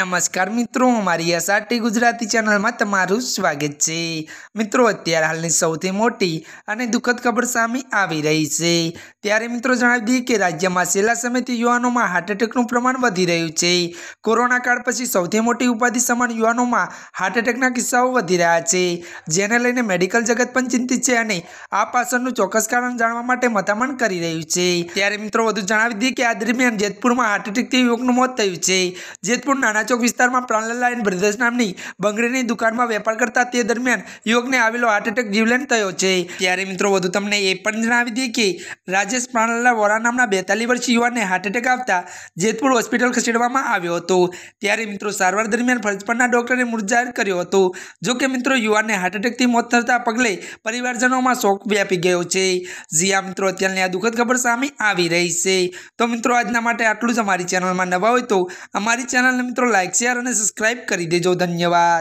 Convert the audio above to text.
નમસ્કાર મિત્રો અમારી એસઆરટી ગુજરાતી ચેનલમાં તમારું સ્વાગત છે મિત્રો અત્યારે હાલની સૌથી મોટી અને દુઃખદ ખબર સામે આવી રહી છે ત્યારે મિત્રો જણાવી દઈએ કે રાજ્યમાં છેલ્લા સમયથી યુવાનોમાં હાર્ટ એટેકનું પ્રમાણ વધી રહ્યું છે કોરોના કાળ પછી સૌથી મોટી ઉપાધિ સમાન યુવાનોમાં હાર્ટ એટેકના કિસ્સાઓ વધી રહ્યા છે જેને લઈને મેડિકલ જગત પણ ચિંતિત છે અને આ પાછળનું ચોક્કસ કારણ જાણવા માટે મતામણ કરી રહ્યું છે ત્યારે મિત્રો વધુ જણાવી દઈએ કે આ દરમિયાન જેતપુરમાં હાર્ટ એટેકથી યુવકનું મોત થયું છે જેતપુર નાના ચોક વિસ્તારમાં પ્રાણલાલા એન્ડ બ્રધર્સ નામની બંગડીની દુકાનમાં વેપાર કરતા તે દરમિયાન યુવકને આવેલો હાર્ટ એટેક જીવલેણ થયો છે ત્યારે મિત્રો વધુ તમને એ પણ જણાવી દઈએ કે રાજેશ પ્રાણલાલા વોરા નામના બેતાલીસ વર્ષીય યુવાનને હાર્ટ એટેક આવતા જેતપુર હોસ્પિટલ ખસેડવામાં આવ્યો હતો ત્યારે મિત્રો સારવાર દરમિયાન ફરજ પરના ડોક્ટરે મૃત જાહેર કર્યો હતો જો કે મિત્રો યુવાનને હાર્ટ એટેકથી મોત થતા પગલે પરિવારજનોમાં શોક વ્યાપી ગયો છે જ્યાં મિત્રો અત્યારની આ દુઃખદ ખબર સામે આવી રહી છે તો મિત્રો આજના માટે આટલું જ અમારી ચેનલમાં નવા હોય તો અમારી ચેનલને મિત્રો લાઇક શેર અને સબસ્ક્રાઈબ કરી દેજો ધન્યવાદ